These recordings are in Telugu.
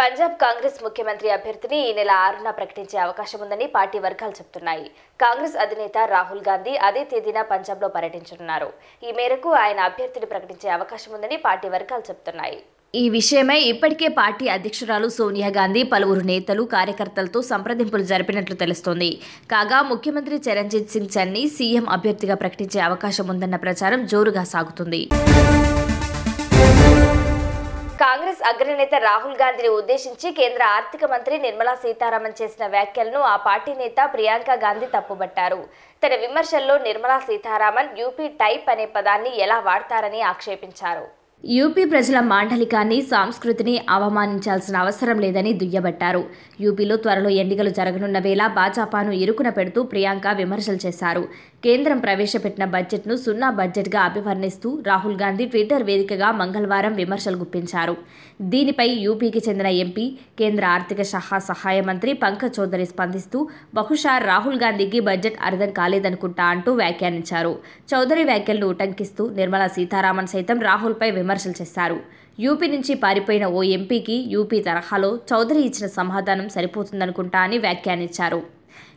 పంజాబ్ కాంగ్రెస్ ముఖ్యమంత్రి అభ్యర్థిని ఈ నెల ఆరున ప్రకటించే అవకాశం ఉందని పార్టీ వర్గాలు చెబుతున్నాయి కాంగ్రెస్ అధినేత రాహుల్ గాంధీ అదే తేదీన పంజాబ్లో పర్యటించనున్నారు ఈ మేరకు ఆయన అభ్యర్థిని ప్రకటించే అవకాశం ఉందని పార్టీ వర్గాలు చెబుతున్నాయి ఈ విషయమై ఇప్పటికే పార్టీ అధ్యక్షురాలు సోనియా గాంధీ పలువురు నేతలు కార్యకర్తలతో సంప్రదింపులు జరిపినట్లు తెలుస్తోంది కాగా ముఖ్యమంత్రి చరణ్జిత్ సింగ్ చన్ని సీఎం అభ్యర్థిగా ప్రకటించే అవకాశం ఉందన్న ప్రచారం జోరుగా సాగుతుంది కాంగ్రెస్ అగ్రనేత రాహుల్ గాంధీని ఉద్దేశించి కేంద్ర ఆర్థిక మంత్రి నిర్మలా సీతారామన్ చేసిన వ్యాఖ్యలను ఆ పార్టీ నేత ప్రియాంక గాంధీ తప్పుబట్టారు తన విమర్శల్లో నిర్మలా సీతారామన్ యూపీ టైప్ అనే పదాన్ని ఎలా వాడతారని ఆక్షేపించారు యూపీ ప్రజల మాండలికాన్ని సంస్కృతిని అవమానించాల్సిన అవసరం లేదని దుయ్యబట్టారు యూపీలో త్వరలో ఎన్నికలు జరగనున్న వేళ భాజపాను ఇరుకున పెడుతూ ప్రియాంక విమర్శలు చేశారు కేంద్రం ప్రవేశపెట్టిన బడ్జెట్ను సున్నా బడ్జెట్గా అభివర్ణిస్తూ రాహుల్ గాంధీ ట్విట్టర్ వేదికగా మంగళవారం విమర్శలు గుప్పించారు దీనిపై యూపీకి చెందిన ఎంపీ కేంద్ర ఆర్థిక శాఖ సహాయ మంత్రి పంకజ్ చౌదరి స్పందిస్తూ బహుశా రాహుల్ గాంధీకి బడ్జెట్ అర్థం కాలేదనుకుంటా అంటూ వ్యాఖ్యానించారు చౌదరి వ్యాఖ్యలను ఉటంకిస్తూ నిర్మలా సీతారామన్ సైతం రాహుల్పై విమర్శలు చేశారు యూపీ నుంచి పారిపోయిన ఓ ఎంపీకి యూపీ తరహాలో చౌదరి ఇచ్చిన సమాధానం సరిపోతుందనుకుంటా అని వ్యాఖ్యానించారు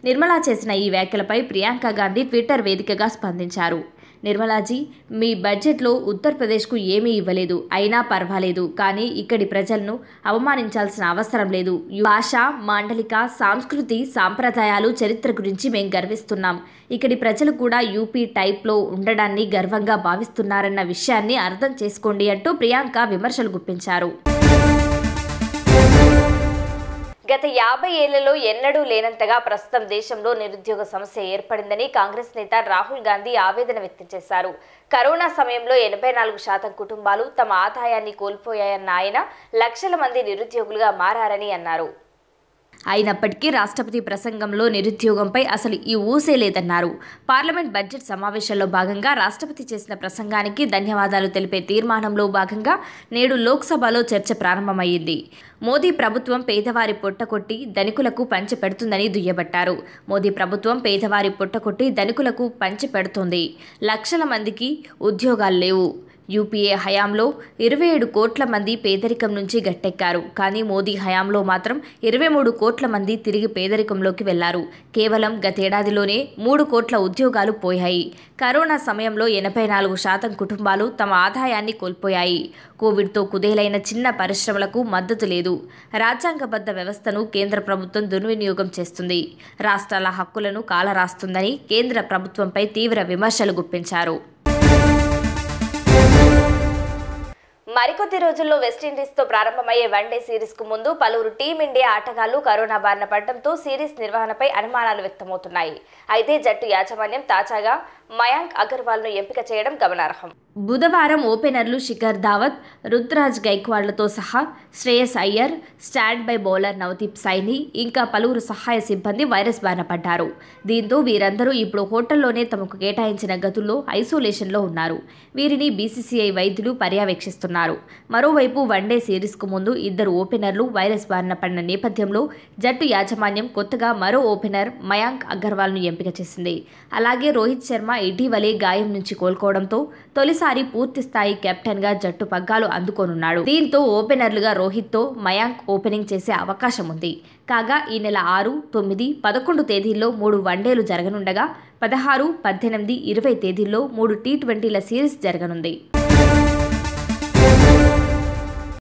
నిర్మలా చేసిన ఈ వ్యాఖ్యలపై ప్రియాంక గాంధీ ట్విట్టర్ వేదికగా స్పందించారు నిర్మలాజీ మీ బడ్జెట్లో ఉత్తరప్రదేశ్కు ఏమీ ఇవ్వలేదు అయినా పర్వాలేదు కానీ ఇక్కడి ప్రజలను అవమానించాల్సిన అవసరం లేదు భాష మాండలిక సాంస్కృతి సాంప్రదాయాలు చరిత్ర గురించి మేము గర్విస్తున్నాం ఇక్కడి ప్రజలు కూడా యూపీ టైప్లో ఉండడాన్ని గర్వంగా భావిస్తున్నారన్న విషయాన్ని అర్థం చేసుకోండి అంటూ ప్రియాంక విమర్శలు గుప్పించారు గత యాభై ఏళ్లలో ఎన్నడూ లేనంతగా ప్రస్తుతం దేశంలో నిరుద్యోగ సమస్య ఏర్పడిందని కాంగ్రెస్ నేత రాహుల్ గాంధీ ఆవేదన వ్యక్తం చేశారు కరోనా సమయంలో ఎనభై నాలుగు శాతం కుటుంబాలు తమ ఆదాయాన్ని కోల్పోయాయన్న ఆయన లక్షల మంది నిరుద్యోగులుగా మారని అన్నారు అయినప్పటికీ రాష్ట్రపతి ప్రసంగంలో నిరుద్యోగంపై అసలు ఈ ఊసే లేదన్నారు పార్లమెంట్ బడ్జెట్ సమావేశంలో భాగంగా రాష్ట్రపతి చేసిన ప్రసంగానికి ధన్యవాదాలు తెలిపే తీర్మానంలో భాగంగా నేడు లోక్సభలో చర్చ ప్రారంభమైంది మోదీ ప్రభుత్వం పేదవారి పొట్టకొట్టి ధనికులకు పంచి పెడుతుందని దుయ్యబట్టారు మోదీ ప్రభుత్వం పేదవారి పొట్టకొట్టి ధనికులకు పంచి పెడుతుంది లక్షల మందికి ఉద్యోగాలు లేవు యూపీఏ హయాంలో ఇరవై ఏడు కోట్ల మంది పేదరికం నుంచి గట్టెక్కారు కానీ మోదీ హయాంలో మాత్రం ఇరవై మూడు కోట్ల మంది తిరిగి పేదరికంలోకి వెళ్లారు కేవలం గతేడాదిలోనే మూడు కోట్ల ఉద్యోగాలు పోయాయి కరోనా సమయంలో ఎనభై నాలుగు శాతం కుటుంబాలు తమ ఆదాయాన్ని కోల్పోయాయి కోవిడ్తో కుదేలైన చిన్న పరిశ్రమలకు మద్దతు లేదు రాజ్యాంగబద్ధ వ్యవస్థను కేంద్ర ప్రభుత్వం దుర్వినియోగం చేస్తుంది రాష్ట్రాల హక్కులను కాలరాస్తుందని కేంద్ర ప్రభుత్వంపై తీవ్ర విమర్శలు గుప్పించారు మరికొద్ది రోజుల్లో వెస్టిండీస్ తో ప్రారంభమయ్యే వన్డే సిరీస్కు ముందు పలువురు టీమిండియా ఆటగాళ్లు కరోనా బారిన పడడంతో సిరీస్ నిర్వహణపై అనుమానాలు వ్యక్తమవుతున్నాయి అయితే జట్టు యాజమాన్యం తాజాగా మయాంక్ అగర్వాల్ను ఎంపిక చేయడం గమనార్హం బుధవారం ఓపెనర్లు శిఖర్ ధావత్ రుద్రాజ్ గైక్వాడ్లతో సహా Shreyas Iyer stand by bowler Navdeep Saini ఇంకా పలువురు సహాయ సిబ్బంది వైరస్ బారిన పడ్డారు దీంతో వీరందరూ ఇప్పుడు హోటల్లోనే తమకు కేటాయించిన గదుల్లో ఐసోలేషన్లో ఉన్నారు వీరిని బీసీసీఐ వైద్యులు పర్యవేక్షిస్తున్నారు మరోవైపు వన్డే సిరీస్కు ముందు ఇద్దరు ఓపెనర్లు వైరస్ బారిన పడిన నేపథ్యంలో జట్టు యాజమాన్యం కొత్తగా మరో ఓపెనర్ మయాంక్ అగర్వాల్ను ఎంపిక చేసింది అలాగే రోహిత్ శర్మ ఇటీవలే గాయం నుంచి కోలుకోవడంతో తొలిసారి పూర్తిస్థాయి కెప్టెన్గా జట్టు పగ్గాలు అందుకోనున్నాడు దీంతో ఓపెనర్లుగా రోహిత్తో మయాంక్ ఓపెనింగ్ చేసే అవకాశం ఉంది కాగా ఈ నెల ఆరు తొమ్మిది పదకొండు తేదీల్లో మూడు వన్డేలు జరగనుండగా పదహారు పద్దెనిమిది ఇరవై తేదీల్లో మూడు టీ ట్వంటీల సిరీస్ జరగనుంది